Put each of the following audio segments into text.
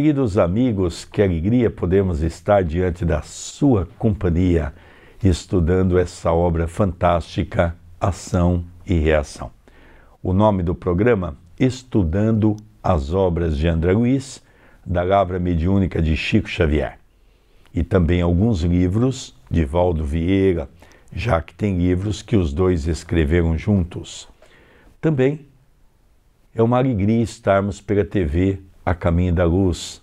Queridos amigos, que alegria podemos estar diante da sua companhia estudando essa obra fantástica, Ação e Reação. O nome do programa Estudando as Obras de André Luiz, da Lavra Mediúnica de Chico Xavier. E também alguns livros de Valdo Vieira, já que tem livros que os dois escreveram juntos. Também é uma alegria estarmos pela TV a caminho da luz.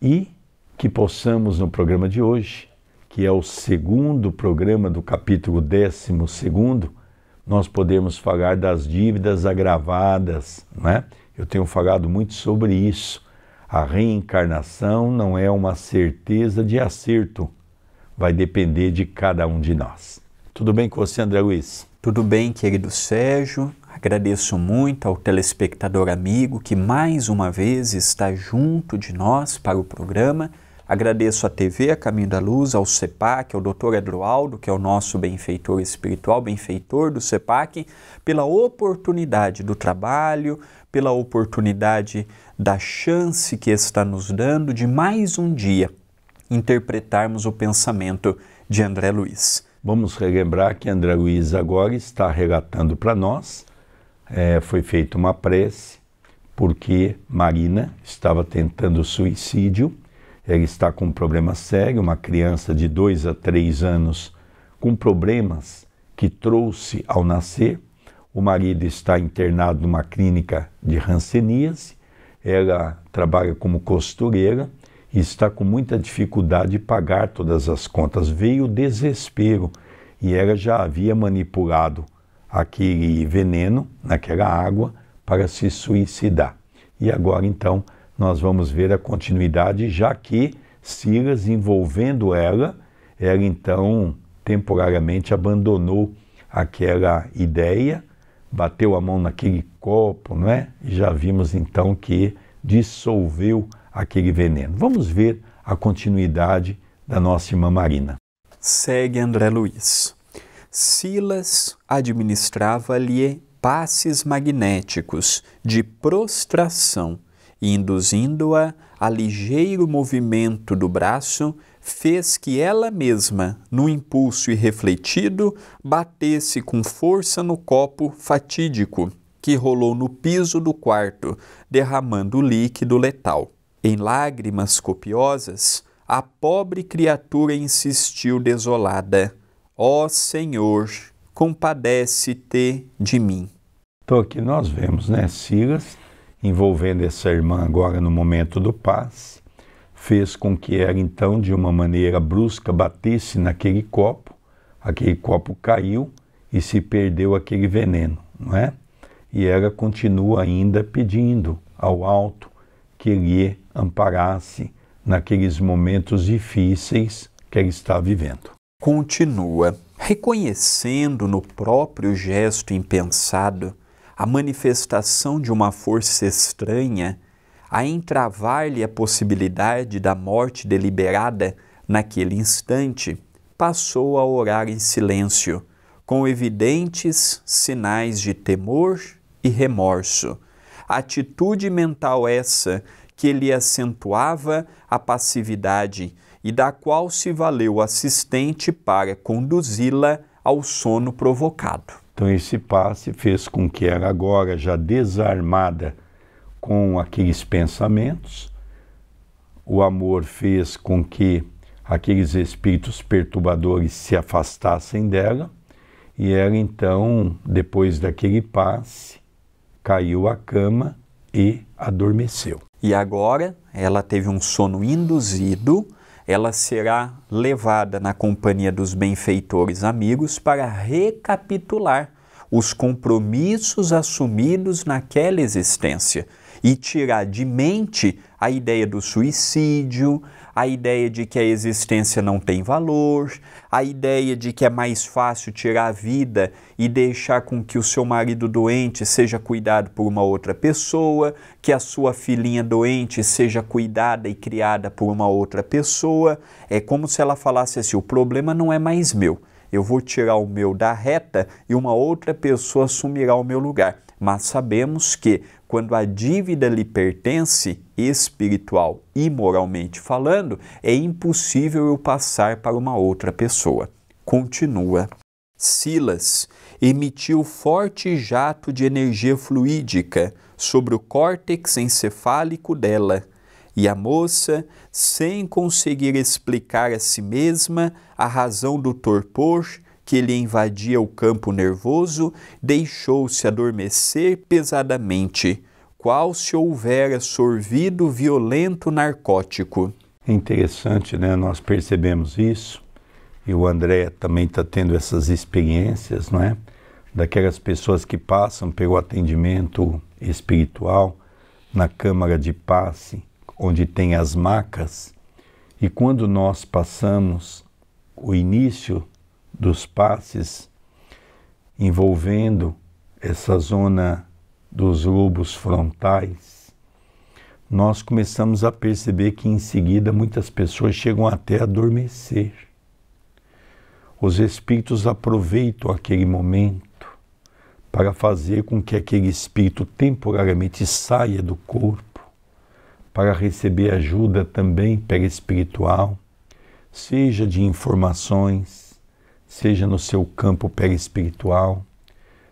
E que possamos no programa de hoje, que é o segundo programa do capítulo 12, nós podemos falar das dívidas agravadas, né? Eu tenho falado muito sobre isso. A reencarnação não é uma certeza de acerto, vai depender de cada um de nós. Tudo bem com você, André Luiz? Tudo bem, querido Sérgio. Agradeço muito ao telespectador amigo que mais uma vez está junto de nós para o programa. Agradeço à TV, a Caminho da Luz, ao CEPAC, ao Dr. Eduardo, que é o nosso benfeitor espiritual, benfeitor do CEPAC, pela oportunidade do trabalho, pela oportunidade da chance que está nos dando de mais um dia interpretarmos o pensamento de André Luiz. Vamos relembrar que André Luiz agora está relatando para nós é, foi feita uma prece porque Marina estava tentando suicídio. Ela está com um problema sério, uma criança de dois a três anos com problemas que trouxe ao nascer. O marido está internado numa clínica de ranceníase. Ela trabalha como costureira e está com muita dificuldade de pagar todas as contas. Veio o desespero e ela já havia manipulado aquele veneno naquela água para se suicidar. E agora então nós vamos ver a continuidade, já que Silas, envolvendo ela, ela então temporariamente abandonou aquela ideia, bateu a mão naquele copo, não é? E já vimos então que dissolveu aquele veneno. Vamos ver a continuidade da nossa irmã Marina. Segue André Luiz. Silas administrava-lhe passes magnéticos de prostração, induzindo-a a ligeiro movimento do braço, fez que ela mesma, no impulso irrefletido, batesse com força no copo fatídico que rolou no piso do quarto, derramando o líquido letal. Em lágrimas copiosas, a pobre criatura insistiu desolada Ó Senhor, compadece-te de mim. Então aqui nós vemos, né, Silas, envolvendo essa irmã agora no momento do passe, fez com que ela então, de uma maneira brusca, batesse naquele copo, aquele copo caiu e se perdeu aquele veneno, não é? E ela continua ainda pedindo ao alto que lhe amparasse naqueles momentos difíceis que ela está vivendo. Continua. Reconhecendo no próprio gesto impensado a manifestação de uma força estranha, a entravar-lhe a possibilidade da morte deliberada naquele instante, passou a orar em silêncio, com evidentes sinais de temor e remorso. Atitude mental essa que lhe acentuava a passividade e da qual se valeu o assistente para conduzi-la ao sono provocado. Então, esse passe fez com que ela, agora já desarmada com aqueles pensamentos, o amor fez com que aqueles espíritos perturbadores se afastassem dela, e ela então, depois daquele passe, caiu à cama e adormeceu. E agora ela teve um sono induzido ela será levada na companhia dos benfeitores amigos para recapitular os compromissos assumidos naquela existência e tirar de mente a ideia do suicídio, a ideia de que a existência não tem valor, a ideia de que é mais fácil tirar a vida e deixar com que o seu marido doente seja cuidado por uma outra pessoa, que a sua filhinha doente seja cuidada e criada por uma outra pessoa. É como se ela falasse assim: o problema não é mais meu. Eu vou tirar o meu da reta e uma outra pessoa assumirá o meu lugar mas sabemos que quando a dívida lhe pertence, espiritual e moralmente falando, é impossível eu passar para uma outra pessoa. Continua. Silas emitiu forte jato de energia fluídica sobre o córtex encefálico dela, e a moça, sem conseguir explicar a si mesma a razão do torpor que lhe invadia o campo nervoso, deixou-se adormecer pesadamente, qual se houvera sorvido violento narcótico. É interessante, né? Nós percebemos isso, e o André também está tendo essas experiências, não é? Daquelas pessoas que passam pelo atendimento espiritual na Câmara de Passe, onde tem as macas, e quando nós passamos o início dos passes envolvendo essa zona dos lobos frontais, nós começamos a perceber que em seguida muitas pessoas chegam até a adormecer. Os espíritos aproveitam aquele momento para fazer com que aquele espírito temporariamente saia do corpo, para receber ajuda também perespiritual, seja de informações, seja no seu campo perispiritual.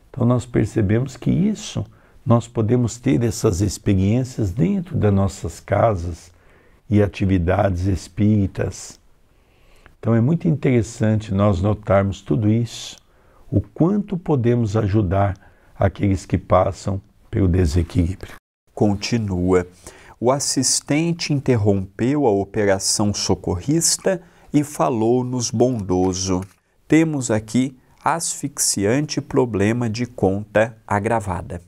Então nós percebemos que isso, nós podemos ter essas experiências dentro das nossas casas e atividades espíritas. Então é muito interessante nós notarmos tudo isso, o quanto podemos ajudar aqueles que passam pelo desequilíbrio. Continua. O assistente interrompeu a operação socorrista e falou-nos bondoso temos aqui asfixiante problema de conta agravada.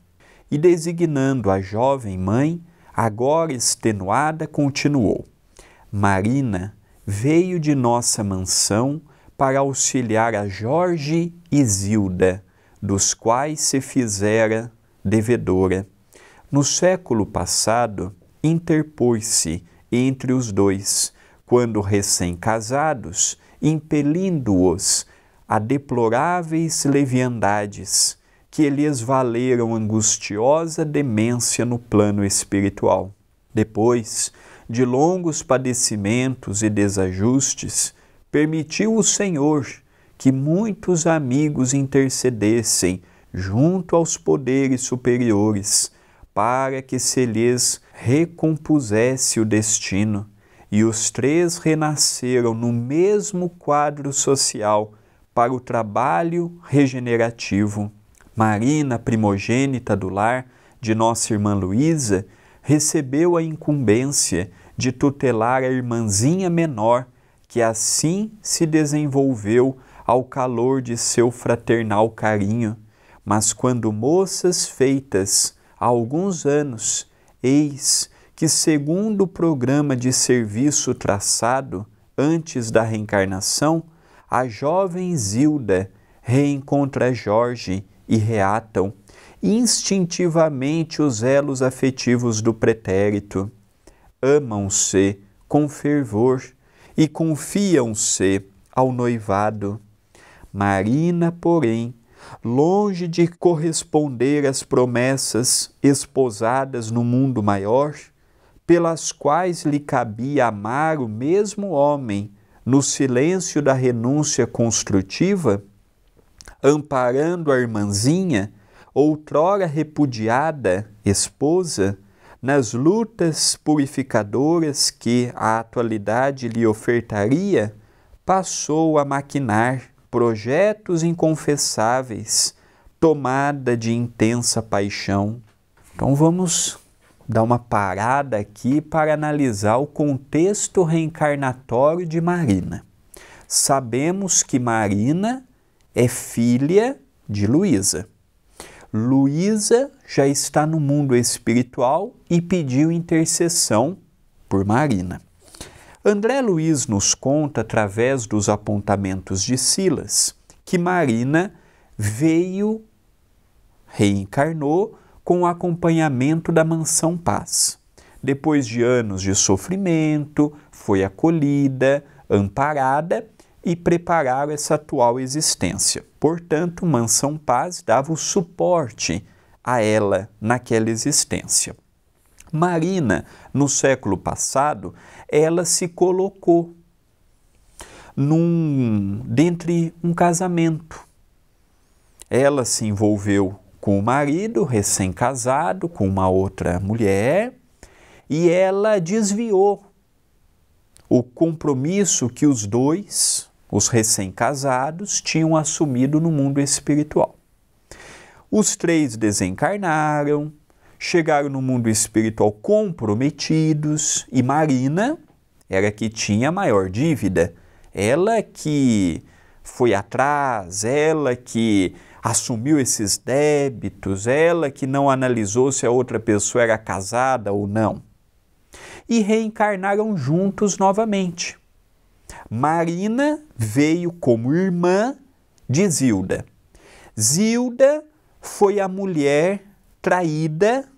E designando a jovem mãe, agora extenuada, continuou: Marina veio de nossa mansão para auxiliar a Jorge e Zilda, dos quais se fizera devedora. No século passado, interpôs-se entre os dois, quando recém-casados, impelindo-os a deploráveis leviandades que lhes valeram angustiosa demência no plano espiritual. Depois de longos padecimentos e desajustes, permitiu o Senhor que muitos amigos intercedessem junto aos poderes superiores, para que se lhes recompusesse o destino, e os três renasceram no mesmo quadro social para o trabalho regenerativo. Marina, primogênita do lar de nossa irmã Luísa, recebeu a incumbência de tutelar a irmãzinha menor, que assim se desenvolveu ao calor de seu fraternal carinho. Mas quando moças feitas há alguns anos, eis que, segundo o programa de serviço traçado antes da reencarnação, a jovem Zilda reencontra Jorge e reatam instintivamente os elos afetivos do pretérito. Amam-se com fervor e confiam-se ao noivado. Marina, porém, longe de corresponder às promessas esposadas no mundo maior, pelas quais lhe cabia amar o mesmo homem no silêncio da renúncia construtiva, amparando a irmãzinha, outrora repudiada, esposa, nas lutas purificadoras que a atualidade lhe ofertaria, passou a maquinar projetos inconfessáveis, tomada de intensa paixão. Então vamos dar uma parada aqui para analisar o contexto reencarnatório de Marina. Sabemos que Marina é filha de Luísa. Luísa já está no mundo espiritual e pediu intercessão por Marina. André Luiz nos conta, através dos apontamentos de Silas, que Marina veio, reencarnou com o acompanhamento da mansão paz. Depois de anos de sofrimento, foi acolhida, amparada e prepararam essa atual existência. Portanto, Mansão Paz dava o suporte a ela naquela existência. Marina, no século passado, ela se colocou num dentre um casamento. Ela se envolveu com o marido, recém-casado, com uma outra mulher, e ela desviou o compromisso que os dois, os recém-casados, tinham assumido no mundo espiritual. Os três desencarnaram, chegaram no mundo espiritual comprometidos e Marina era que tinha a maior dívida, ela que foi atrás, ela que assumiu esses débitos, ela que não analisou se a outra pessoa era casada ou não. E reencarnaram juntos novamente. Marina veio como irmã de Zilda. Zilda foi a mulher traída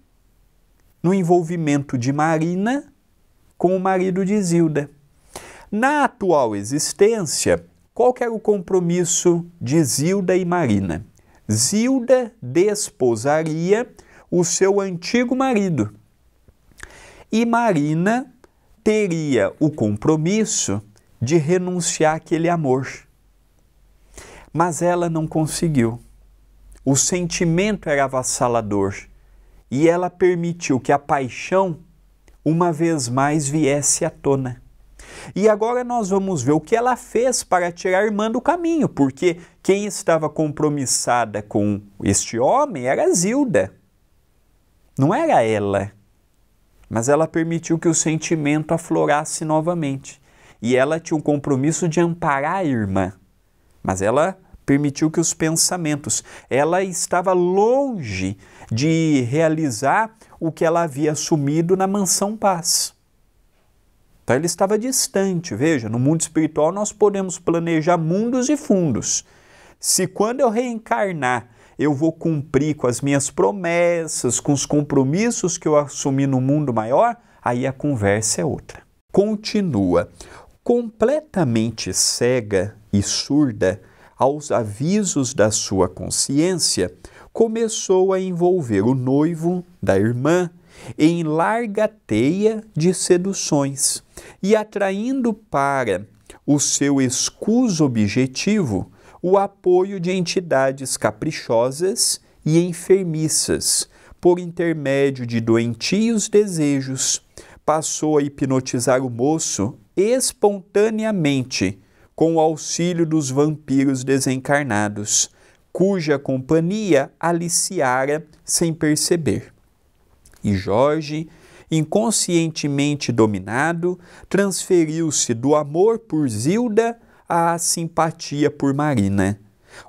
no envolvimento de Marina com o marido de Zilda. Na atual existência, qual era o compromisso de Zilda e Marina? Zilda desposaria o seu antigo marido. E Marina teria o compromisso de renunciar àquele amor. Mas ela não conseguiu. O sentimento era avassalador e ela permitiu que a paixão, uma vez mais, viesse à tona. E agora nós vamos ver o que ela fez para tirar a irmã do caminho, porque quem estava compromissada com este homem era Zilda. Não era ela. Mas ela permitiu que o sentimento aflorasse novamente. E ela tinha um compromisso de amparar a irmã. Mas ela permitiu que os pensamentos. Ela estava longe de realizar o que ela havia assumido na mansão paz. Tá? Ele estava distante. Veja, no mundo espiritual nós podemos planejar mundos e fundos. Se quando eu reencarnar, eu vou cumprir com as minhas promessas, com os compromissos que eu assumi no mundo maior, aí a conversa é outra. Continua. Completamente cega e surda aos avisos da sua consciência, começou a envolver o noivo da irmã em larga teia de seduções e atraindo para o seu escuso objetivo o apoio de entidades caprichosas e enfermiças, por intermédio de doentios desejos, passou a hipnotizar o moço espontaneamente com o auxílio dos vampiros desencarnados, cuja companhia aliciara sem perceber. E Jorge, inconscientemente dominado, transferiu-se do amor por Zilda à simpatia por Marina,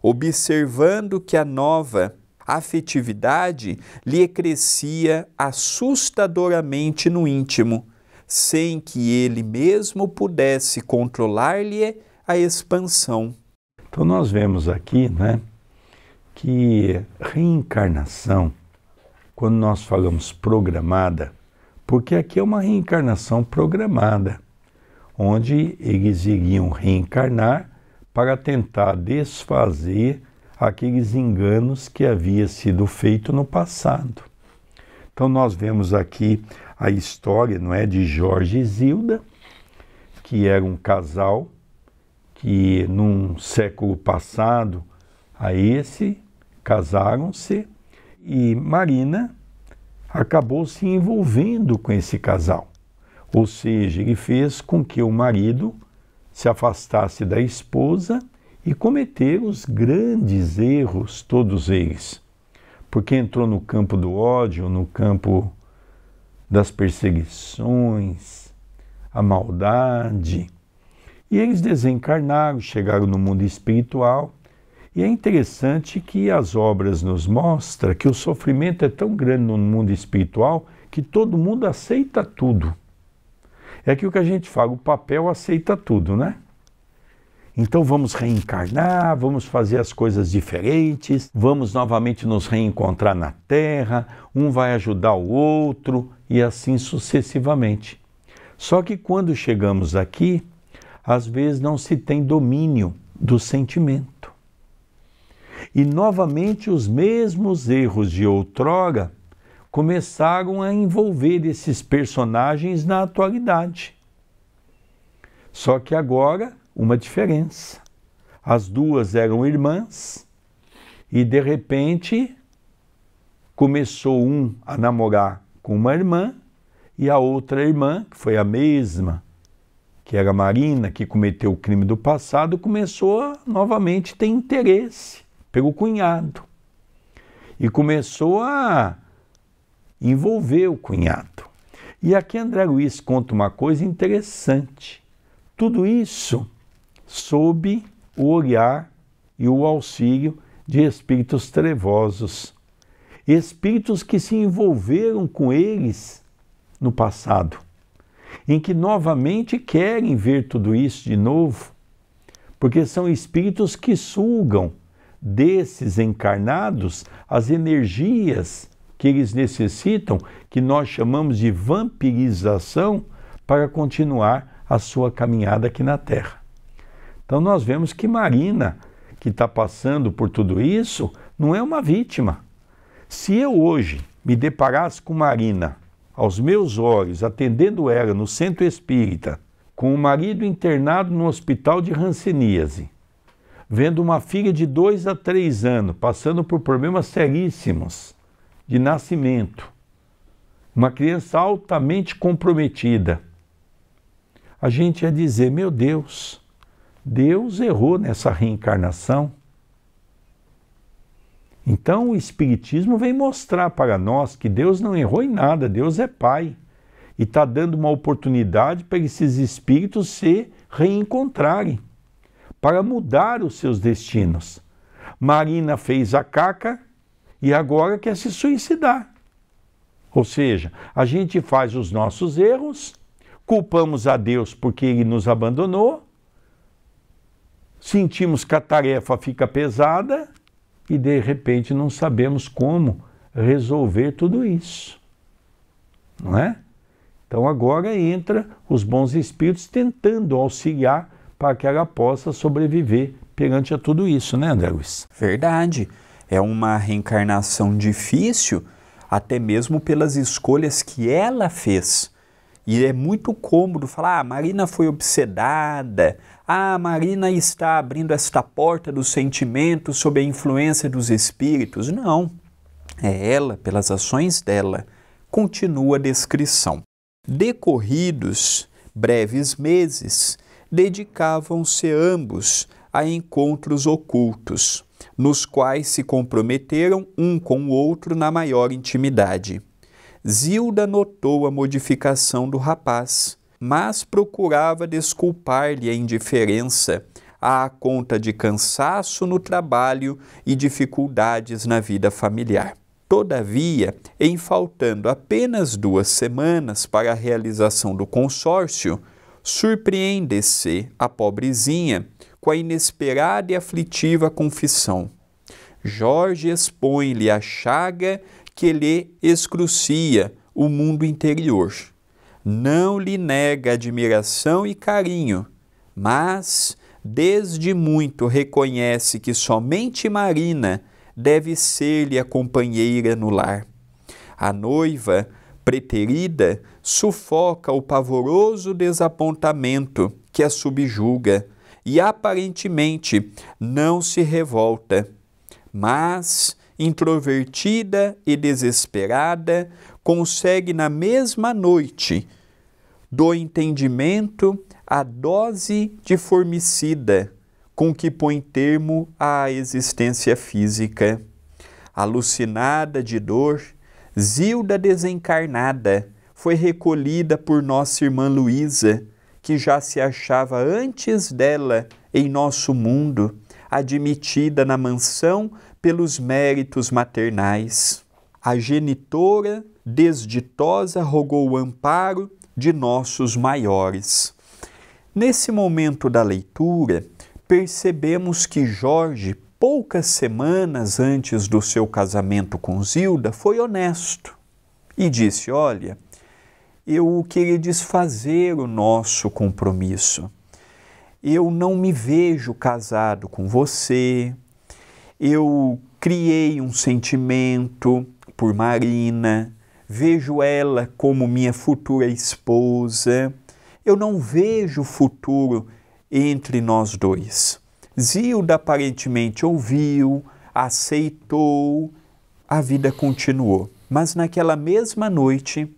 observando que a nova afetividade lhe crescia assustadoramente no íntimo, sem que ele mesmo pudesse controlar-lhe a expansão. Então nós vemos aqui, né, que reencarnação quando nós falamos programada, porque aqui é uma reencarnação programada, onde eles iriam reencarnar para tentar desfazer aqueles enganos que havia sido feito no passado. Então nós vemos aqui a história, não é, de Jorge e Zilda, que era um casal que num século passado a esse casaram-se e Marina acabou se envolvendo com esse casal. Ou seja, ele fez com que o marido se afastasse da esposa e cometeu os grandes erros, todos eles, porque entrou no campo do ódio, no campo das perseguições, a maldade. E eles desencarnaram, chegaram no mundo espiritual e é interessante que as obras nos mostram que o sofrimento é tão grande no mundo espiritual que todo mundo aceita tudo. É aquilo que a gente fala, o papel aceita tudo, né? Então vamos reencarnar, vamos fazer as coisas diferentes, vamos novamente nos reencontrar na Terra, um vai ajudar o outro e assim sucessivamente. Só que quando chegamos aqui, às vezes não se tem domínio do sentimento. E novamente os mesmos erros de outrora começaram a envolver esses personagens na atualidade. Só que agora, uma diferença. As duas eram irmãs e de repente começou um a namorar com uma irmã e a outra irmã, que foi a mesma, que era Marina, que cometeu o crime do passado, começou a novamente ter interesse pegou o cunhado e começou a envolver o cunhado. E aqui André Luiz conta uma coisa interessante. Tudo isso sob o olhar e o auxílio de espíritos trevosos, espíritos que se envolveram com eles no passado, em que novamente querem ver tudo isso de novo, porque são espíritos que sugam desses encarnados as energias que eles necessitam, que nós chamamos de vampirização, para continuar a sua caminhada aqui na Terra. Então nós vemos que Marina, que está passando por tudo isso, não é uma vítima. Se eu hoje me deparasse com Marina, aos meus olhos, atendendo ela no centro espírita, com o marido internado no hospital de ranceníase, vendo uma filha de dois a três anos passando por problemas seríssimos de nascimento, uma criança altamente comprometida, a gente ia dizer: meu Deus, Deus errou nessa reencarnação. Então o Espiritismo vem mostrar para nós que Deus não errou em nada, Deus é Pai. E está dando uma oportunidade para esses espíritos se reencontrarem para mudar os seus destinos. Marina fez a caca e agora quer se suicidar. Ou seja, a gente faz os nossos erros, culpamos a Deus porque ele nos abandonou, sentimos que a tarefa fica pesada e de repente não sabemos como resolver tudo isso. Não é? Então agora entra os bons espíritos tentando auxiliar para que ela possa sobreviver perante a tudo isso, né, André Luiz? Verdade. É uma reencarnação difícil, até mesmo pelas escolhas que ela fez. E é muito cômodo falar: ah, a Marina foi obsedada, ah, a Marina está abrindo esta porta dos sentimentos sob a influência dos espíritos. Não. É ela, pelas ações dela. Continua a descrição. Decorridos breves meses, dedicavam-se ambos a encontros ocultos, nos quais se comprometeram um com o outro na maior intimidade. Zilda notou a modificação do rapaz, mas procurava desculpar-lhe a indiferença à conta de cansaço no trabalho e dificuldades na vida familiar. Todavia, em faltando apenas duas semanas para a realização do consórcio, surpreende-se a pobrezinha com a inesperada e aflitiva confissão. Jorge expõe-lhe a chaga que lhe excrucia o mundo interior. Não lhe nega admiração e carinho, mas desde muito reconhece que somente Marina deve ser-lhe a companheira no lar. A noiva preterida sufoca o pavoroso desapontamento que a subjuga e aparentemente não se revolta, mas, introvertida e desesperada, consegue na mesma noite do entendimento a dose de formicida com que põe termo à existência física. Alucinada de dor, Zilda desencarnada, foi recolhida por nossa irmã Luísa, que já se achava antes dela em nosso mundo, admitida na mansão pelos méritos maternais. A genitora desditosa rogou o amparo de nossos maiores. Nesse momento da leitura, percebemos que Jorge, poucas semanas antes do seu casamento com Zilda, foi honesto e disse: Olha, eu queria desfazer o nosso compromisso. Eu não me vejo casado com você. Eu criei um sentimento por Marina, vejo ela como minha futura esposa. Eu não vejo futuro entre nós dois. Zilda aparentemente ouviu, aceitou, a vida continuou. Mas naquela mesma noite,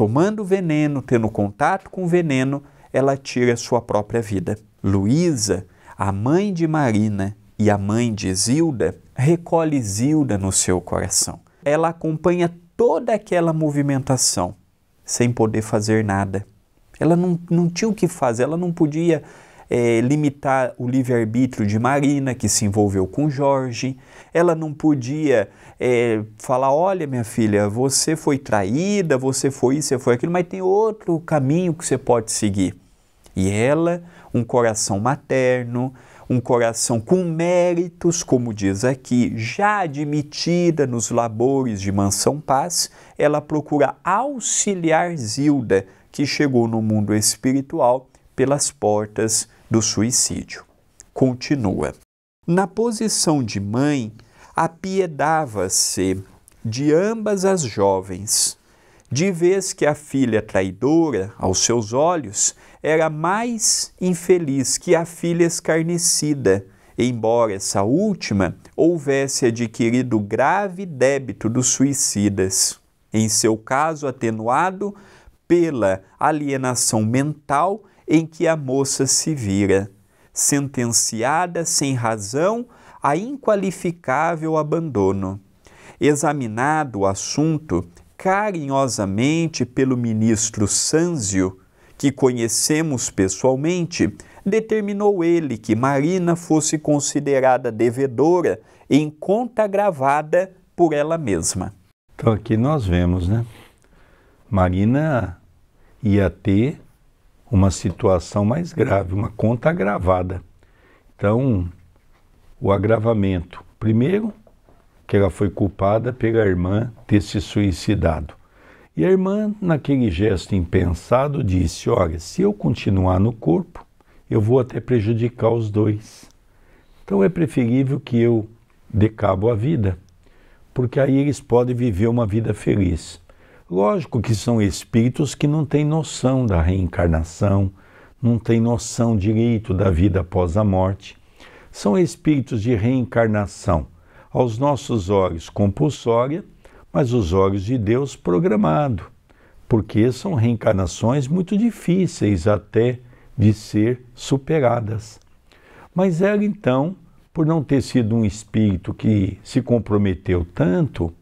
tomando veneno, tendo contato com veneno, ela tira sua própria vida. Luísa, a mãe de Marina e a mãe de Zilda, recolhe Zilda no seu coração. Ela acompanha toda aquela movimentação sem poder fazer nada. Ela não, não tinha o que fazer, ela não podia é, limitar o livre-arbítrio de Marina, que se envolveu com Jorge. Ela não podia é, falar: olha, minha filha, você foi traída, você foi isso, você foi aquilo, mas tem outro caminho que você pode seguir. E ela, um coração materno, um coração com méritos, como diz aqui, já admitida nos labores de Mansão Paz, ela procura auxiliar Zilda, que chegou no mundo espiritual pelas portas do suicídio. Continua. Na posição de mãe, apiedava-se de ambas as jovens, de vez que a filha traidora, aos seus olhos, era mais infeliz que a filha escarnecida, embora essa última houvesse adquirido grave débito dos suicidas, em seu caso atenuado pela alienação mental em que a moça se vira, sentenciada sem razão a inqualificável abandono. Examinado o assunto carinhosamente pelo ministro Sanzio, que conhecemos pessoalmente, determinou ele que Marina fosse considerada devedora em conta gravada por ela mesma. Então aqui nós vemos, né? Marina ia ter uma situação mais grave, uma conta agravada. Então, o agravamento. Primeiro, que ela foi culpada pela irmã ter se suicidado. E a irmã, naquele gesto impensado, disse: Olha, se eu continuar no corpo, eu vou até prejudicar os dois. Então é preferível que eu decabo a vida, porque aí eles podem viver uma vida feliz. Lógico que são espíritos que não têm noção da reencarnação, não têm noção direito da vida após a morte. São espíritos de reencarnação, aos nossos olhos compulsória, mas os olhos de Deus programado, porque são reencarnações muito difíceis até de ser superadas. Mas ela então, por não ter sido um espírito que se comprometeu tanto,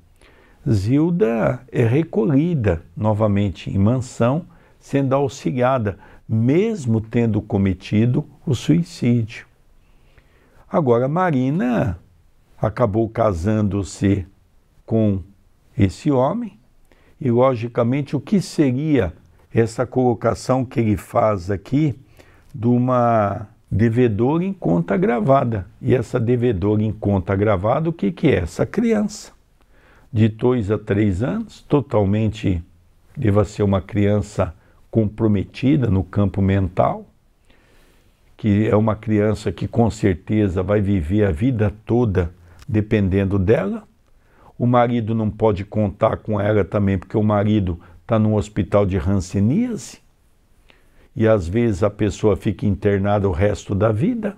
Zilda é recolhida novamente em mansão, sendo auxiliada, mesmo tendo cometido o suicídio. Agora, Marina acabou casando-se com esse homem, e logicamente o que seria essa colocação que ele faz aqui de uma devedora em conta gravada. E essa devedora em conta gravada, o que, que é? Essa criança de dois a três anos, totalmente deva ser uma criança comprometida no campo mental, que é uma criança que com certeza vai viver a vida toda dependendo dela. O marido não pode contar com ela também, porque o marido está num hospital de ranceníase e às vezes a pessoa fica internada o resto da vida.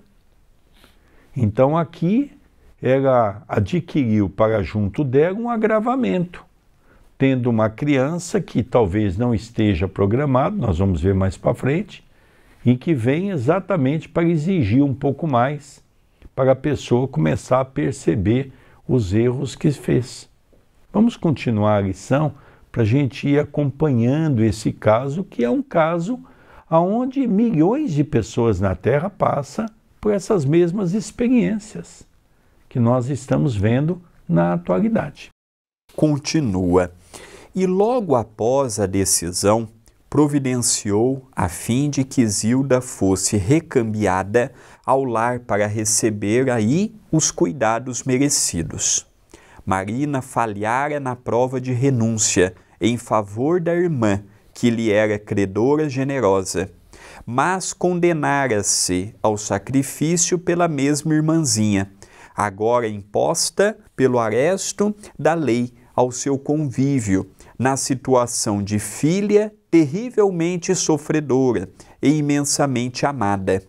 Então aqui ela adquiriu para junto dela um agravamento, tendo uma criança que talvez não esteja programado, nós vamos ver mais para frente, e que vem exatamente para exigir um pouco mais para a pessoa começar a perceber os erros que fez. Vamos continuar a lição para a gente ir acompanhando esse caso, que é um caso aonde milhões de pessoas na Terra passam por essas mesmas experiências que nós estamos vendo na atualidade. Continua. E logo após a decisão, providenciou a fim de que Zilda fosse recambiada ao lar para receber aí os cuidados merecidos. Marina falhara na prova de renúncia em favor da irmã, que lhe era credora generosa, mas condenara-se ao sacrifício pela mesma irmãzinha, agora imposta pelo aresto da lei ao seu convívio, na situação de filha terrivelmente sofredora e imensamente amada.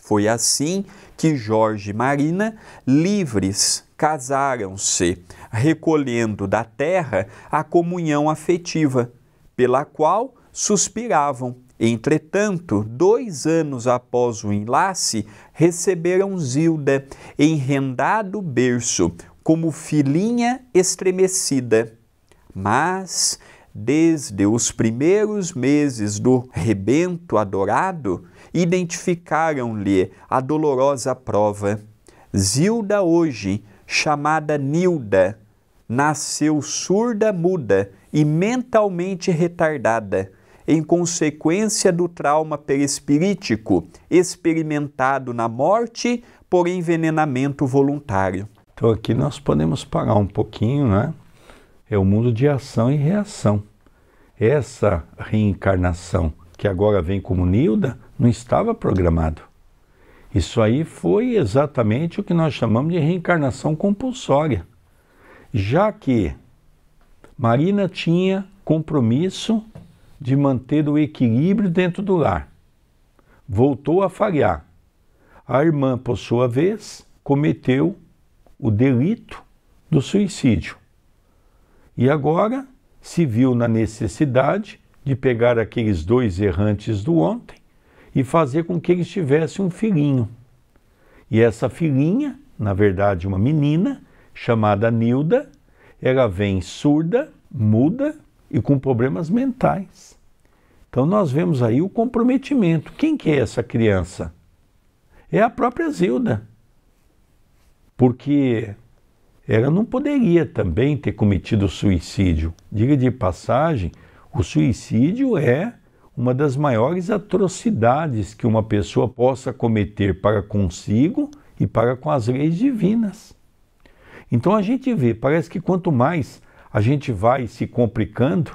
Foi assim que Jorge e Marina, livres, casaram-se, recolhendo da terra a comunhão afetiva, pela qual suspiravam. Entretanto, dois anos após o enlace, receberam Zilda, enrendado berço, como filhinha estremecida. Mas, desde os primeiros meses do rebento adorado, identificaram-lhe a dolorosa prova. Zilda hoje, chamada Nilda, nasceu surda-muda e mentalmente retardada em consequência do trauma perispirítico experimentado na morte por envenenamento voluntário. Então aqui nós podemos parar um pouquinho, né? É o mundo de ação e reação. Essa reencarnação que agora vem como Nilda não estava programado. Isso aí foi exatamente o que nós chamamos de reencarnação compulsória. Já que Marina tinha compromisso de manter o equilíbrio dentro do lar. Voltou a falhar. A irmã, por sua vez, cometeu o delito do suicídio. E agora se viu na necessidade de pegar aqueles dois errantes do ontem e fazer com que eles tivessem um filhinho. E essa filhinha, na verdade uma menina, chamada Nilda, ela vem surda, muda, e com problemas mentais. Então nós vemos aí o comprometimento. Quem que é essa criança? É a própria Zilda. Porque ela não poderia também ter cometido suicídio. Diga de passagem, o suicídio é uma das maiores atrocidades que uma pessoa possa cometer para consigo e para com as leis divinas. Então a gente vê, parece que quanto mais a gente vai se complicando,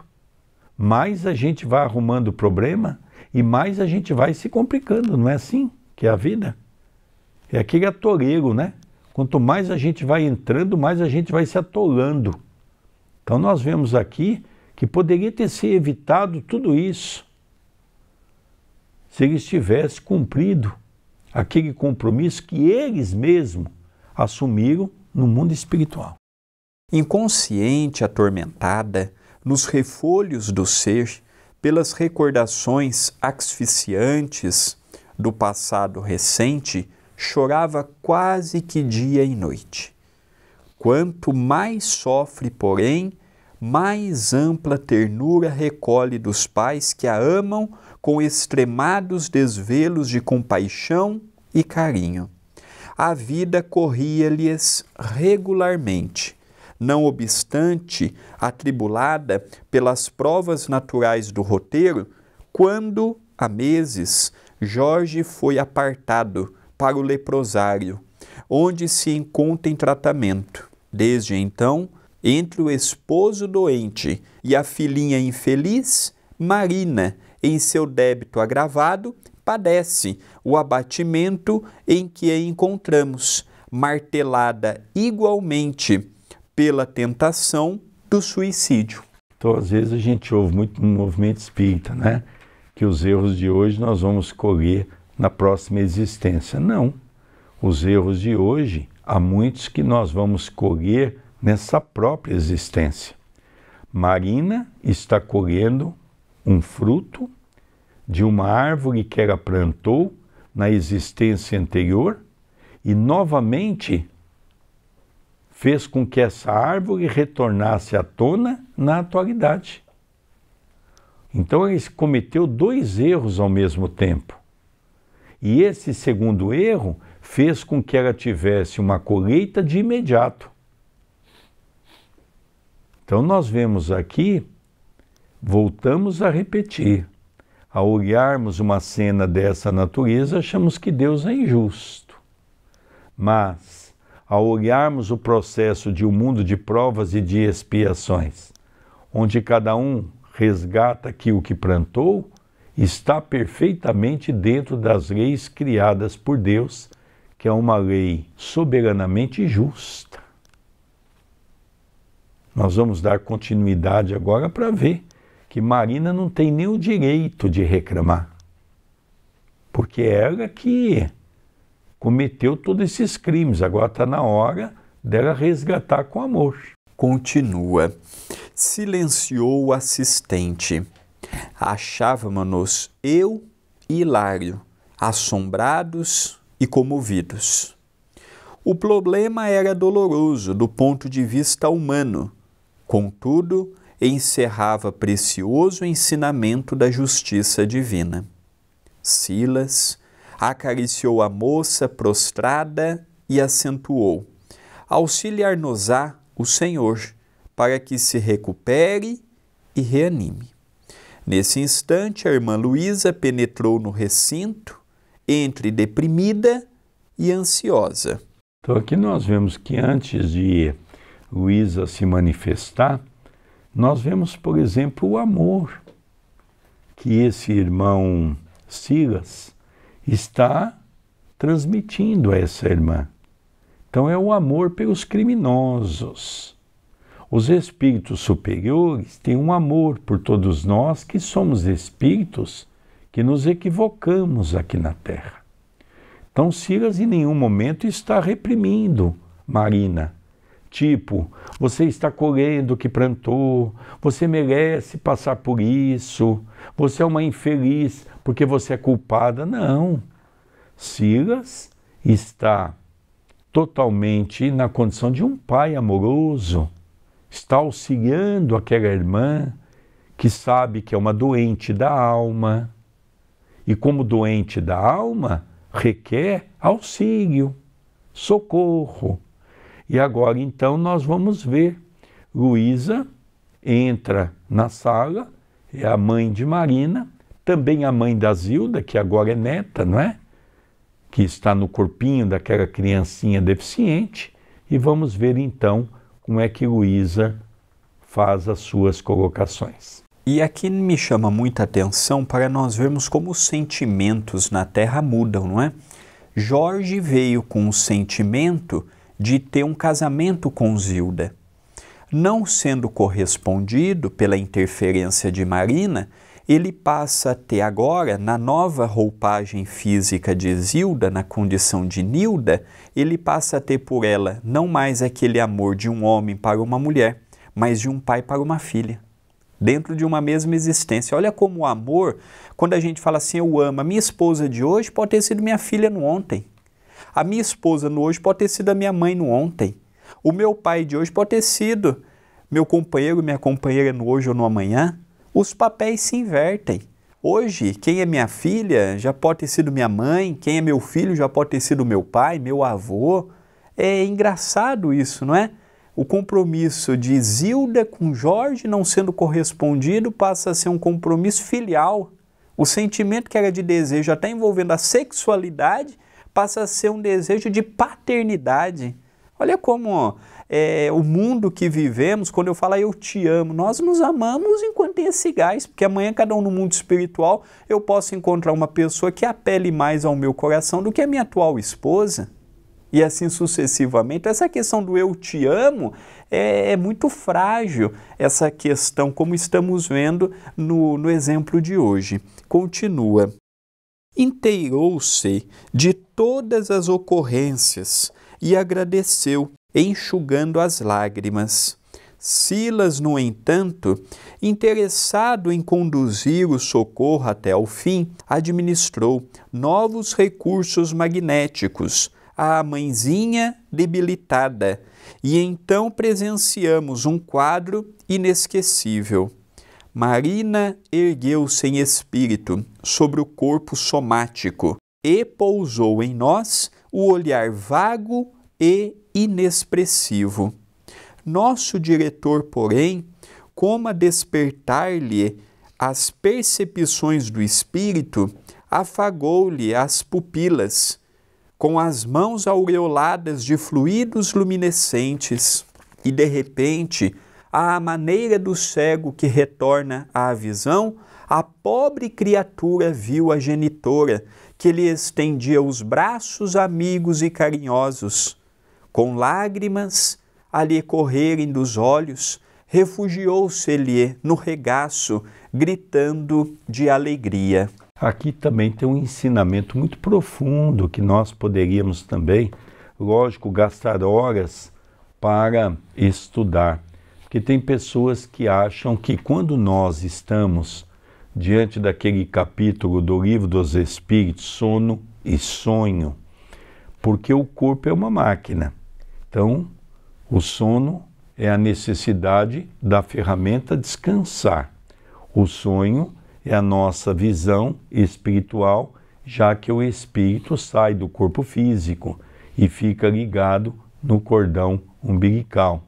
mais a gente vai arrumando problema e mais a gente vai se complicando, não é assim que é a vida? É aquele atoleiro, é né? Quanto mais a gente vai entrando, mais a gente vai se atolando. Então nós vemos aqui que poderia ter se evitado tudo isso se eles tivessem cumprido aquele compromisso que eles mesmos assumiram no mundo espiritual inconsciente atormentada, nos refolhos do ser, pelas recordações asfixiantes do passado recente, chorava quase que dia e noite. Quanto mais sofre, porém, mais ampla ternura recolhe dos pais que a amam com extremados desvelos de compaixão e carinho. A vida corria-lhes regularmente, não obstante atribulada pelas provas naturais do roteiro, quando, há meses, Jorge foi apartado para o leprosário, onde se encontra em tratamento. Desde então, entre o esposo doente e a filhinha infeliz, Marina, em seu débito agravado, padece o abatimento em que a encontramos, martelada igualmente pela tentação do suicídio. Então, às vezes, a gente ouve muito no movimento espírita, né? Que os erros de hoje nós vamos colher na próxima existência. Não. Os erros de hoje, há muitos que nós vamos colher nessa própria existência. Marina está colhendo um fruto de uma árvore que ela plantou na existência anterior e novamente fez com que essa árvore retornasse à tona na atualidade. Então ele cometeu dois erros ao mesmo tempo. E esse segundo erro fez com que ela tivesse uma colheita de imediato. Então nós vemos aqui, voltamos a repetir, ao olharmos uma cena dessa natureza, achamos que Deus é injusto. Mas ao olharmos o processo de um mundo de provas e de expiações, onde cada um resgata que o que plantou está perfeitamente dentro das leis criadas por Deus, que é uma lei soberanamente justa. Nós vamos dar continuidade agora para ver que Marina não tem nem o direito de reclamar, porque é ela que cometeu todos esses crimes. Agora está na hora dela resgatar com amor. Continua. Silenciou o assistente. achávamos eu e Hilário, assombrados e comovidos. O problema era doloroso do ponto de vista humano, contudo, encerrava precioso ensinamento da justiça divina. Silas, acariciou a moça prostrada e acentuou: Auxiliar-nos-á o Senhor, para que se recupere e reanime. Nesse instante, a irmã Luísa penetrou no recinto, entre deprimida e ansiosa. Então, aqui nós vemos que antes de Luísa se manifestar, nós vemos, por exemplo, o amor que esse irmão Silas está transmitindo a essa irmã. Então é o amor pelos criminosos. Os espíritos superiores têm um amor por todos nós que somos espíritos que nos equivocamos aqui na Terra. Então, Silas em nenhum momento está reprimindo Marina. Tipo, você está colhendo o que plantou, você merece passar por isso, você é uma infeliz porque você é culpada. Não. Silas está totalmente na condição de um pai amoroso, está auxiliando aquela irmã que sabe que é uma doente da alma. E como doente da alma, requer auxílio, socorro. E agora então nós vamos ver. Luísa entra na sala, é a mãe de Marina, também a mãe da Zilda, que agora é neta, não é? Que está no corpinho daquela criancinha deficiente. E vamos ver então como é que Luísa faz as suas colocações. E aqui me chama muita atenção para nós vermos como os sentimentos na Terra mudam, não é? Jorge veio com o sentimento de ter um casamento com Zilda. Não sendo correspondido pela interferência de Marina, ele passa a ter agora, na nova roupagem física de Zilda, na condição de Nilda, ele passa a ter por ela não mais aquele amor de um homem para uma mulher, mas de um pai para uma filha. Dentro de uma mesma existência. Olha como o amor, quando a gente fala assim, eu amo, a minha esposa de hoje pode ter sido minha filha no ontem. A minha esposa no hoje pode ter sido a minha mãe no ontem. O meu pai de hoje pode ter sido meu companheiro, minha companheira no hoje ou no amanhã os papéis se invertem. Hoje, quem é minha filha já pode ter sido minha mãe, quem é meu filho já pode ter sido meu pai, meu avô. É engraçado isso, não é? O compromisso de Zilda com Jorge não sendo correspondido passa a ser um compromisso filial. O sentimento que era de desejo, até envolvendo a sexualidade, passa a ser um desejo de paternidade. Olha como é, o mundo que vivemos, quando eu falo ah, eu te amo, nós nos amamos enquanto tem esse gás, porque amanhã, cada um no mundo espiritual, eu posso encontrar uma pessoa que apele mais ao meu coração do que a minha atual esposa. E assim sucessivamente. Essa questão do eu te amo é, é muito frágil, essa questão, como estamos vendo no, no exemplo de hoje. Continua. Inteirou-se de todas as ocorrências e agradeceu enxugando as lágrimas. Silas, no entanto, interessado em conduzir o socorro até o fim, administrou novos recursos magnéticos à mãezinha debilitada, e então presenciamos um quadro inesquecível. Marina ergueu-se em espírito sobre o corpo somático e pousou em nós o olhar vago e inexpressivo. Nosso diretor, porém, como a despertar-lhe as percepções do espírito, afagou-lhe as pupilas, com as mãos aureoladas de fluidos luminescentes, e de repente, à maneira do cego que retorna à visão, a pobre criatura viu a genitora, que lhe estendia os braços amigos e carinhosos com lágrimas a lhe correrem dos olhos, refugiou-se-lhe no regaço, gritando de alegria. Aqui também tem um ensinamento muito profundo que nós poderíamos também, lógico, gastar horas para estudar. Porque tem pessoas que acham que quando nós estamos diante daquele capítulo do Livro dos Espíritos, sono e sonho, porque o corpo é uma máquina então, o sono é a necessidade da ferramenta descansar. O sonho é a nossa visão espiritual, já que o espírito sai do corpo físico e fica ligado no cordão umbilical.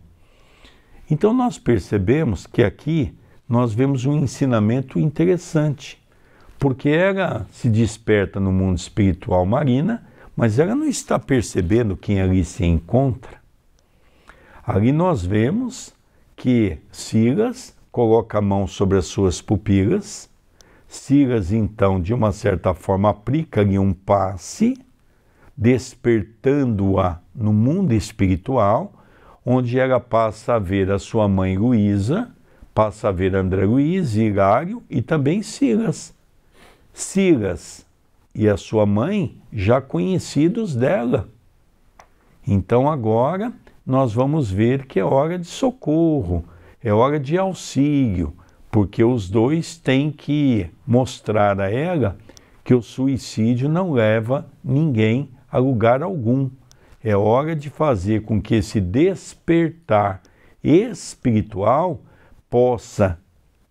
Então nós percebemos que aqui nós vemos um ensinamento interessante, porque ela se desperta no mundo espiritual marina mas ela não está percebendo quem ali se encontra. Ali nós vemos que Silas coloca a mão sobre as suas pupilas, Silas então, de uma certa forma, aplica-lhe um passe, despertando-a no mundo espiritual, onde ela passa a ver a sua mãe Luísa, passa a ver André Luiz, Hilário e também Silas. Silas e a sua mãe já conhecidos dela. Então agora nós vamos ver que é hora de socorro, é hora de auxílio, porque os dois têm que mostrar a ela que o suicídio não leva ninguém a lugar algum. É hora de fazer com que esse despertar espiritual possa,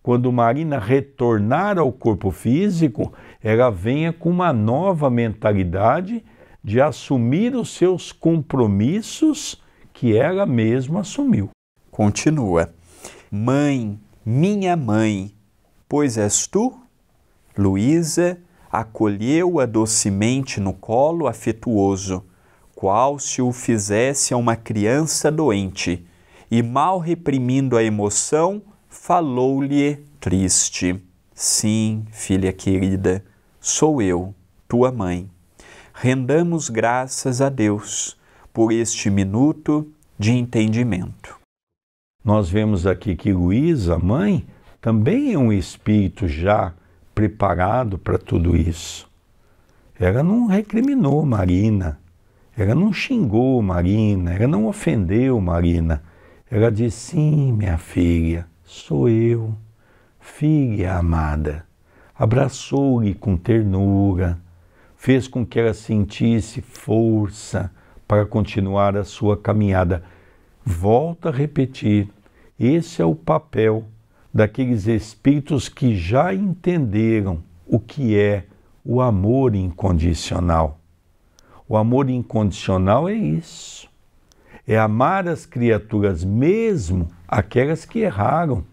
quando Marina retornar ao corpo físico, ela venha com uma nova mentalidade de assumir os seus compromissos que ela mesma assumiu. Continua. Mãe, minha mãe, pois és tu? Luísa acolheu-a docemente no colo afetuoso, qual se o fizesse a uma criança doente, e mal reprimindo a emoção, falou-lhe triste. Sim, filha querida, sou eu, tua mãe. Rendamos graças a Deus por este minuto de entendimento. Nós vemos aqui que Luísa, mãe, também é um espírito já preparado para tudo isso. Ela não recriminou Marina, ela não xingou Marina, ela não ofendeu Marina. Ela disse: Sim, minha filha, sou eu, filha amada abraçou-lhe com ternura, fez com que ela sentisse força para continuar a sua caminhada. Volta a repetir: esse é o papel daqueles espíritos que já entenderam o que é o amor incondicional. O amor incondicional é isso. É amar as criaturas, mesmo aquelas que erraram,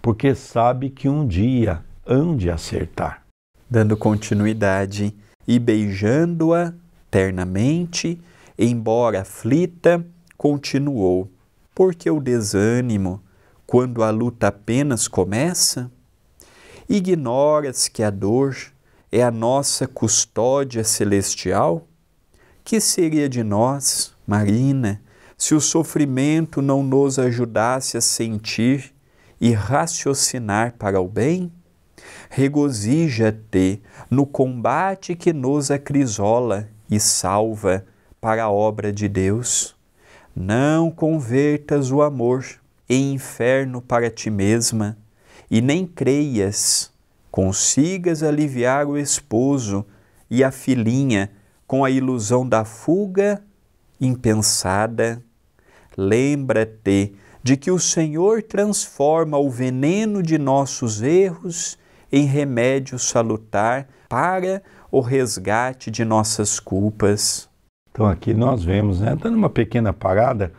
porque sabe que um dia hão de acertar. Dando continuidade e beijando-a ternamente, embora aflita, continuou: Porque o desânimo, quando a luta apenas começa, ignoras que a dor é a nossa custódia celestial? Que seria de nós, Marina, se o sofrimento não nos ajudasse a sentir e raciocinar para o bem? Regozija-te no combate que nos acrisola e salva para a obra de Deus. Não convertas o amor em inferno para ti mesma, e nem creias, consigas aliviar o esposo e a filhinha com a ilusão da fuga impensada. Lembra-te de que o Senhor transforma o veneno de nossos erros em remédio salutar para o resgate de nossas culpas. Então aqui nós vemos, né, dando uma pequena parada,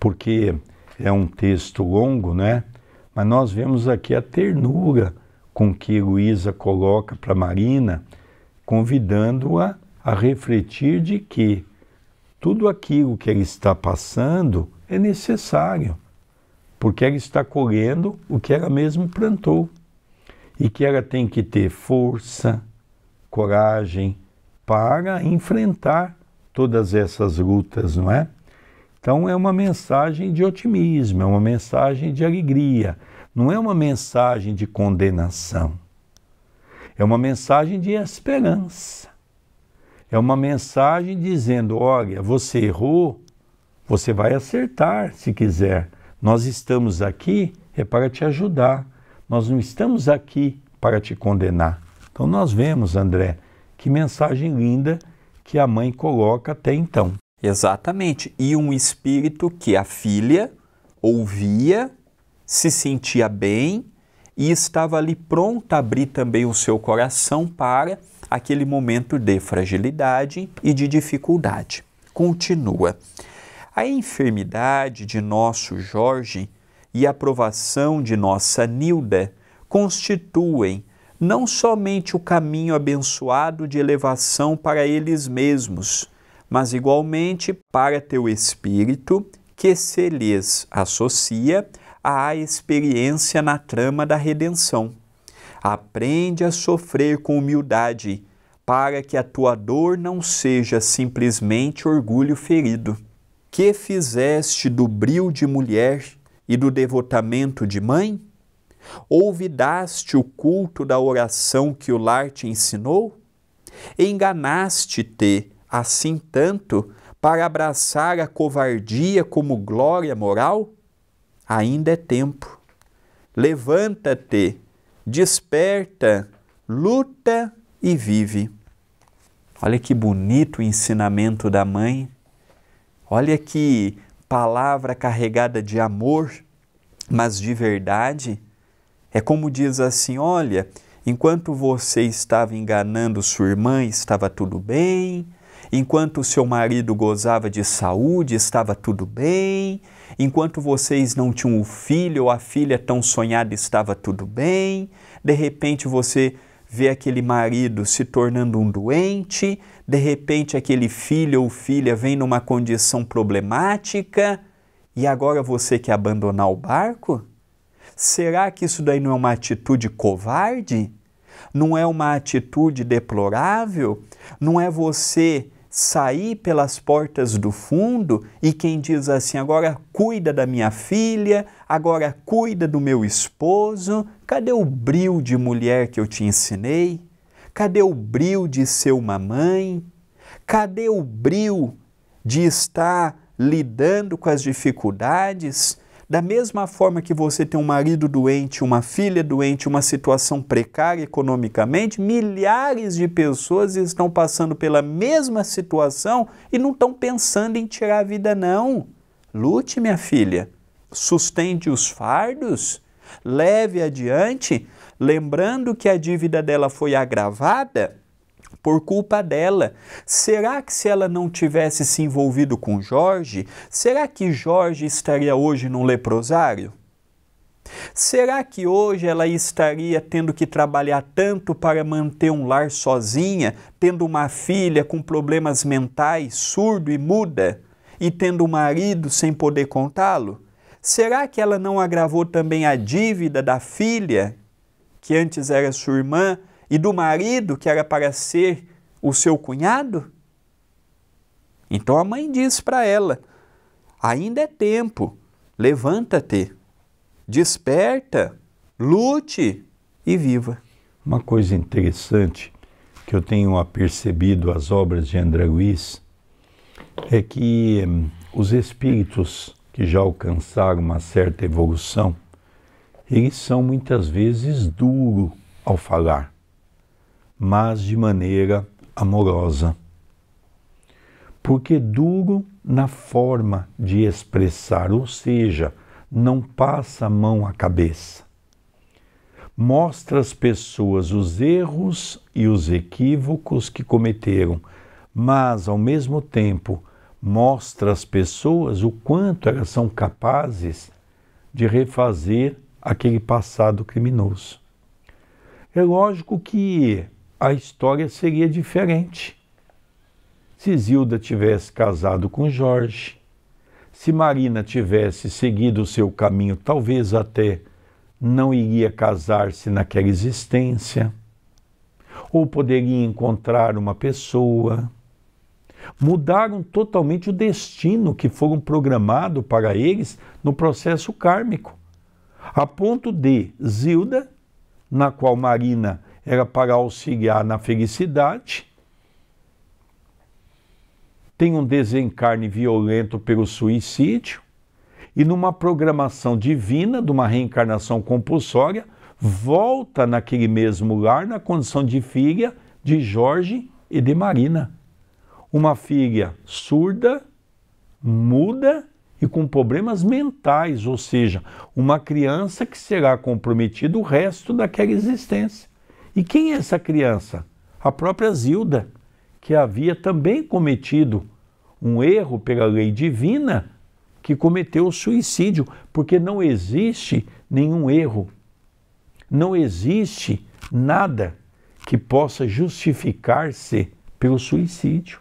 porque é um texto longo, né? Mas nós vemos aqui a ternura com que Luísa coloca para Marina, convidando-a a refletir de que tudo aquilo que ela está passando é necessário, porque ela está colhendo o que ela mesma plantou e que ela tem que ter força, coragem para enfrentar todas essas lutas, não é? Então é uma mensagem de otimismo, é uma mensagem de alegria, não é uma mensagem de condenação. É uma mensagem de esperança. É uma mensagem dizendo: olha, você errou, você vai acertar se quiser. Nós estamos aqui é para te ajudar nós não estamos aqui para te condenar. Então nós vemos, André, que mensagem linda que a mãe coloca até então. Exatamente. E um espírito que a filha ouvia, se sentia bem e estava ali pronta a abrir também o seu coração para aquele momento de fragilidade e de dificuldade. Continua. A enfermidade de nosso Jorge e aprovação de nossa Nilda constituem não somente o caminho abençoado de elevação para eles mesmos, mas igualmente para teu espírito, que se lhes associa à experiência na trama da redenção. Aprende a sofrer com humildade, para que a tua dor não seja simplesmente orgulho ferido. Que fizeste do bril de mulher e do devotamento de mãe? Ouvidaste o culto da oração que o lar te ensinou? Enganaste-te assim tanto para abraçar a covardia como glória moral? Ainda é tempo. Levanta-te, desperta, luta e vive. Olha que bonito o ensinamento da mãe. Olha que palavra carregada de amor, mas de verdade. É como diz assim: olha, enquanto você estava enganando sua irmã, estava tudo bem. Enquanto seu marido gozava de saúde, estava tudo bem. Enquanto vocês não tinham o filho ou a filha tão sonhada, estava tudo bem. De repente você ver aquele marido se tornando um doente, de repente aquele filho ou filha vem numa condição problemática, e agora você quer abandonar o barco? Será que isso daí não é uma atitude covarde? Não é uma atitude deplorável? Não é você sair pelas portas do fundo e quem diz assim: agora cuida da minha filha, agora cuida do meu esposo, cadê o bril de mulher que eu te ensinei? Cadê o bril de ser uma mãe? Cadê o bril de estar lidando com as dificuldades? Da mesma forma que você tem um marido doente, uma filha doente, uma situação precária economicamente, milhares de pessoas estão passando pela mesma situação e não estão pensando em tirar a vida, não. Lute, minha filha. Sustente os fardos. Leve adiante, lembrando que a dívida dela foi agravada por culpa dela. Será que se ela não tivesse se envolvido com Jorge, será que Jorge estaria hoje num leprosário? Será que hoje ela estaria tendo que trabalhar tanto para manter um lar sozinha, tendo uma filha com problemas mentais, surdo e muda, e tendo um marido sem poder contá-lo? Será que ela não agravou também a dívida da filha, que antes era sua irmã, e do marido, que era para ser o seu cunhado? Então a mãe diz para ela: ainda é tempo, levanta-te, desperta, lute e viva. Uma coisa interessante que eu tenho apercebido as obras de André Luiz é que hum, os espíritos que já alcançaram uma certa evolução, eles são muitas vezes duros ao falar mas de maneira amorosa. Porque duro na forma de expressar, ou seja, não passa a mão à cabeça. Mostra às pessoas os erros e os equívocos que cometeram, mas, ao mesmo tempo, mostra às pessoas o quanto elas são capazes de refazer aquele passado criminoso. É lógico que a história seria diferente. Se Zilda tivesse casado com Jorge, se Marina tivesse seguido o seu caminho, talvez até não iria casar-se naquela existência, ou poderia encontrar uma pessoa. Mudaram totalmente o destino que foram programado para eles no processo kármico, a ponto de Zilda, na qual Marina era para auxiliar na felicidade. Tem um desencarne violento pelo suicídio e numa programação divina de uma reencarnação compulsória, volta naquele mesmo lar na condição de filha de Jorge e de Marina. Uma filha surda, muda e com problemas mentais, ou seja, uma criança que será comprometida o resto daquela existência. E quem é essa criança? A própria Zilda, que havia também cometido um erro pela lei divina, que cometeu o suicídio, porque não existe nenhum erro, não existe nada que possa justificar-se pelo suicídio.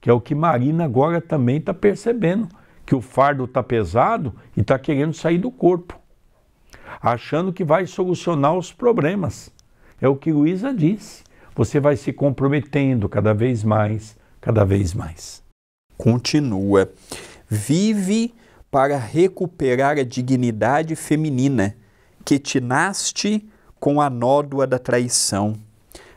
Que é o que Marina agora também está percebendo, que o fardo está pesado e está querendo sair do corpo, achando que vai solucionar os problemas. É o que Luísa disse. Você vai se comprometendo cada vez mais, cada vez mais. Continua. Vive para recuperar a dignidade feminina que te naste com a nódoa da traição.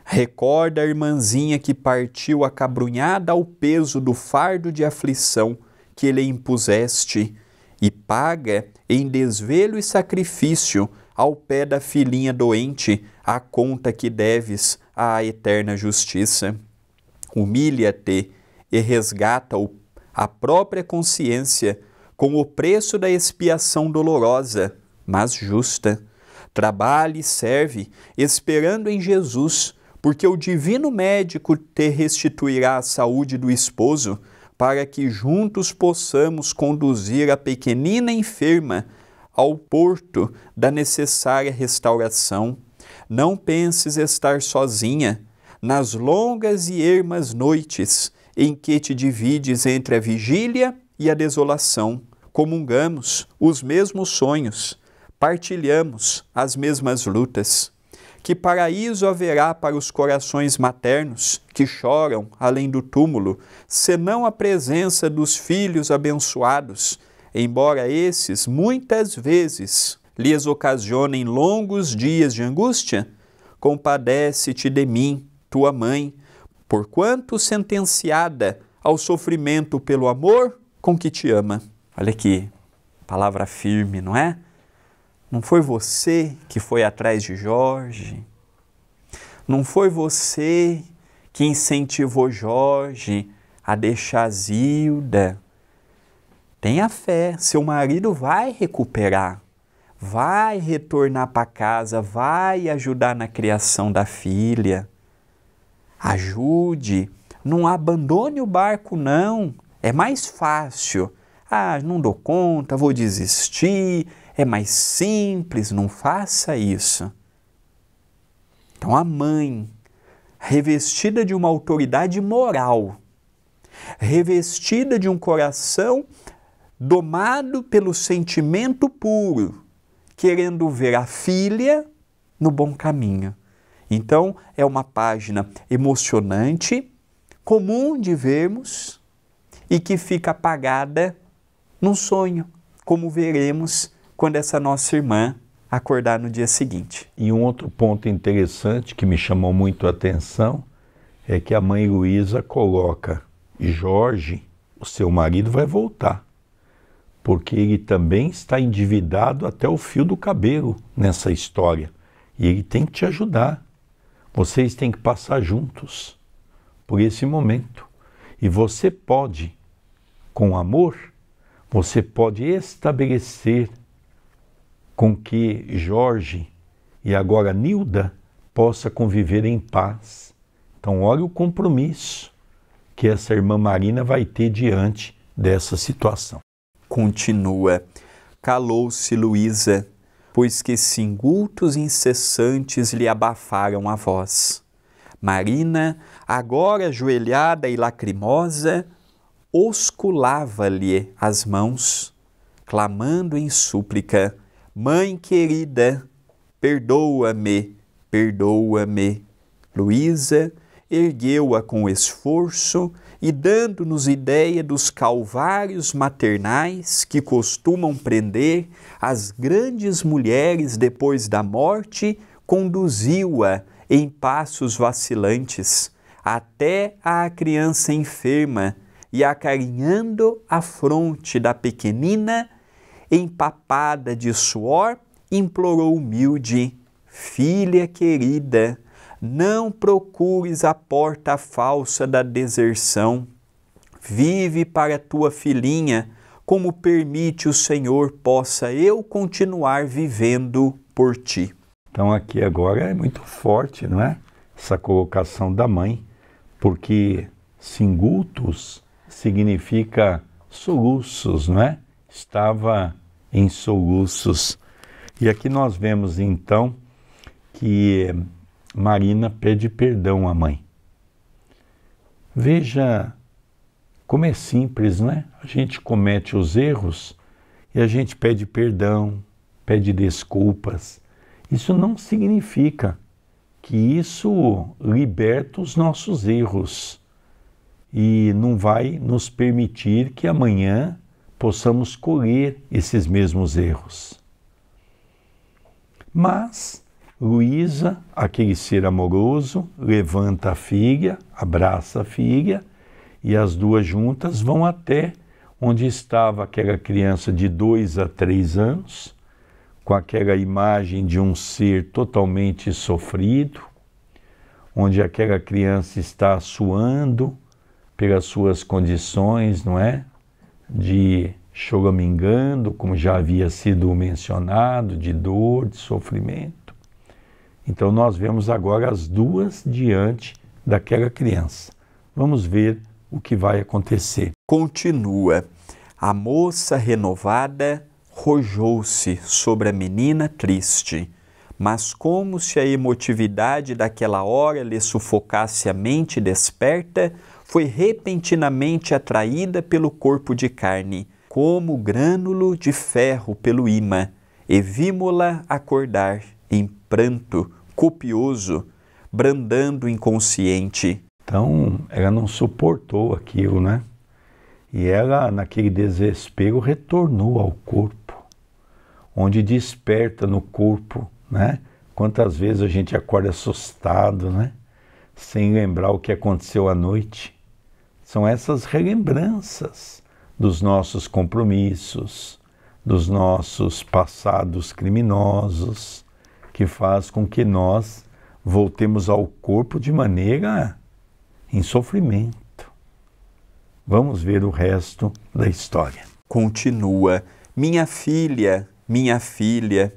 Recorda a irmãzinha que partiu acabrunhada ao peso do fardo de aflição que lhe impuseste, e paga em desvelo e sacrifício ao pé da filhinha doente a conta que deves à eterna justiça. Humilha-te e resgata a própria consciência com o preço da expiação dolorosa, mas justa. Trabalhe e serve, esperando em Jesus, porque o divino médico te restituirá a saúde do esposo, para que juntos possamos conduzir a pequenina enferma ao porto da necessária restauração. Não penses estar sozinha nas longas e ermas noites em que te divides entre a vigília e a desolação. Comungamos os mesmos sonhos, partilhamos as mesmas lutas. Que paraíso haverá para os corações maternos que choram além do túmulo, senão a presença dos filhos abençoados, embora esses muitas vezes lhes ocasionem longos dias de angústia? Compadece-te de mim, tua mãe, porquanto sentenciada ao sofrimento pelo amor com que te ama. Olha aqui, palavra firme, não é? Não foi você que foi atrás de Jorge, não foi você que incentivou Jorge a deixar Zilda. Tenha fé, seu marido vai recuperar vai retornar para casa, vai ajudar na criação da filha. Ajude, não abandone o barco não. É mais fácil. Ah, não dou conta, vou desistir. É mais simples, não faça isso. Então a mãe, revestida de uma autoridade moral, revestida de um coração domado pelo sentimento puro, querendo ver a filha no bom caminho. Então, é uma página emocionante, comum de vermos e que fica apagada num sonho, como veremos quando essa nossa irmã acordar no dia seguinte. E um outro ponto interessante que me chamou muito a atenção é que a mãe Luísa coloca: Jorge, o seu marido vai voltar porque ele também está endividado até o fio do cabelo nessa história. E ele tem que te ajudar. Vocês têm que passar juntos por esse momento. E você pode, com amor, você pode estabelecer com que Jorge e agora Nilda possa conviver em paz. Então, olha o compromisso que essa irmã Marina vai ter diante dessa situação. Continua. Calou-se Luísa, pois que singultos incessantes lhe abafaram a voz. Marina, agora ajoelhada e lacrimosa, osculava-lhe as mãos, clamando em súplica: Mãe querida, perdoa-me, perdoa-me. Luísa ergueu-a com esforço e dando-nos ideia dos calvários maternais que costumam prender as grandes mulheres depois da morte, conduziu-a em passos vacilantes até à criança enferma e acarinhando a fronte da pequenina, empapada de suor, implorou humilde: Filha querida, não procures a porta falsa da deserção. Vive para tua filhinha, como permite o Senhor possa eu continuar vivendo por ti. Então, aqui agora é muito forte, não é? Essa colocação da mãe, porque singultos significa soluços, não é? Estava em soluços. E aqui nós vemos então que Marina pede perdão à mãe. Veja como é simples, né? A gente comete os erros e a gente pede perdão, pede desculpas. Isso não significa que isso liberta os nossos erros e não vai nos permitir que amanhã possamos colher esses mesmos erros. Mas Luísa, aquele ser amoroso, levanta a filha, abraça a filha e as duas juntas vão até onde estava aquela criança de dois a três anos, com aquela imagem de um ser totalmente sofrido, onde aquela criança está suando pelas suas condições, não é? De choramingando, como já havia sido mencionado, de dor, de sofrimento. Então nós vemos agora as duas diante daquela criança. Vamos ver o que vai acontecer. Continua. A moça renovada rojou-se sobre a menina triste, mas como se a emotividade daquela hora lhe sufocasse a mente desperta, foi repentinamente atraída pelo corpo de carne, como grânulo de ferro pelo imã, e vimo-la acordar em pranto copioso, brandando o inconsciente. Então, ela não suportou aquilo, né? E ela, naquele desespero, retornou ao corpo, onde desperta no corpo, né? Quantas vezes a gente acorda assustado, né? Sem lembrar o que aconteceu à noite. São essas relembranças dos nossos compromissos, dos nossos passados criminosos, que faz com que nós voltemos ao corpo de maneira em sofrimento. Vamos ver o resto da história. Continua: Minha filha, minha filha.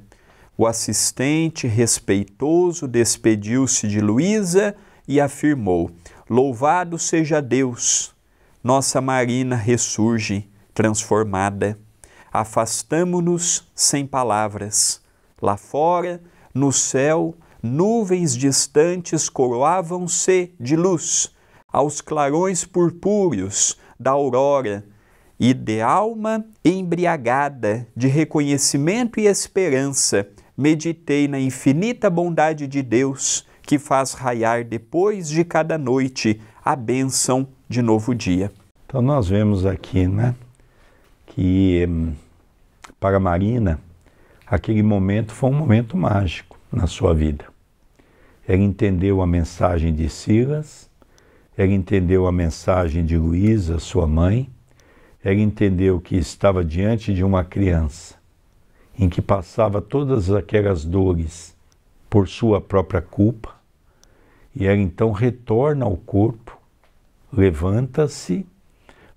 O assistente respeitoso despediu-se de Luísa e afirmou: Louvado seja Deus! Nossa Marina ressurge, transformada. Afastamo-nos sem palavras. Lá fora, no céu, nuvens distantes coroavam-se de luz, aos clarões purpúreos da aurora, e de alma embriagada de reconhecimento e esperança, meditei na infinita bondade de Deus, que faz raiar depois de cada noite a bênção de novo dia. Então nós vemos aqui, né, que hum, para Marina, aquele momento foi um momento mágico na sua vida. Ela entendeu a mensagem de Silas, ela entendeu a mensagem de Luísa, sua mãe, ela entendeu que estava diante de uma criança em que passava todas aquelas dores por sua própria culpa, e ela então retorna ao corpo, levanta-se,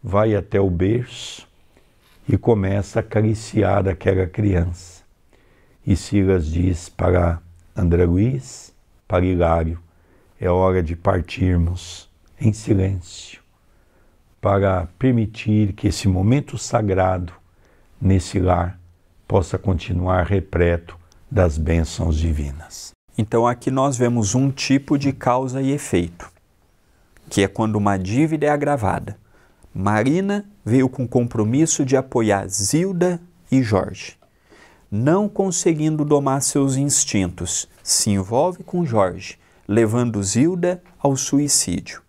vai até o berço e começa a acariciar aquela criança e Silas diz para André Luiz, para Hilário, é hora de partirmos em silêncio para permitir que esse momento sagrado nesse lar possa continuar repleto das bênçãos divinas. Então aqui nós vemos um tipo de causa e efeito, que é quando uma dívida é agravada. Marina veio com o compromisso de apoiar Zilda e Jorge não conseguindo domar seus instintos, se envolve com Jorge, levando Zilda ao suicídio.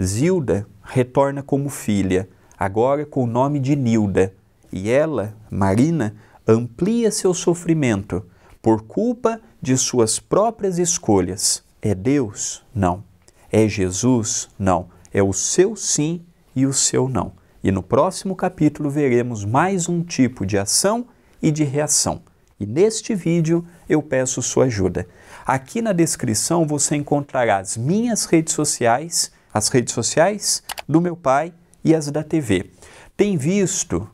Zilda retorna como filha, agora com o nome de Nilda, e ela, Marina, amplia seu sofrimento por culpa de suas próprias escolhas. É Deus? Não. É Jesus? Não. É o seu sim e o seu não. E no próximo capítulo veremos mais um tipo de ação e de reação. E neste vídeo eu peço sua ajuda. Aqui na descrição você encontrará as minhas redes sociais, as redes sociais do meu pai e as da TV. Tem visto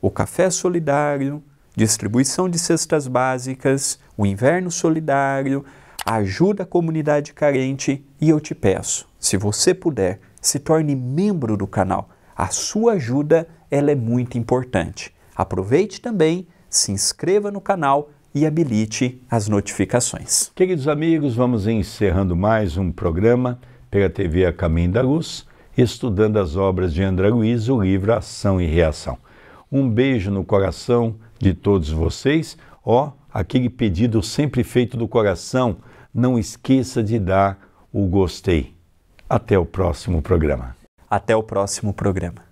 o Café Solidário, distribuição de cestas básicas, o Inverno Solidário, ajuda a comunidade carente e eu te peço, se você puder, se torne membro do canal. A sua ajuda ela é muito importante. Aproveite também se inscreva no canal e habilite as notificações. Queridos amigos, vamos encerrando mais um programa pela TV A Caminho da Luz, estudando as obras de André Luiz, o livro Ação e Reação. Um beijo no coração de todos vocês. Ó, oh, aquele pedido sempre feito do coração, não esqueça de dar o gostei. Até o próximo programa. Até o próximo programa.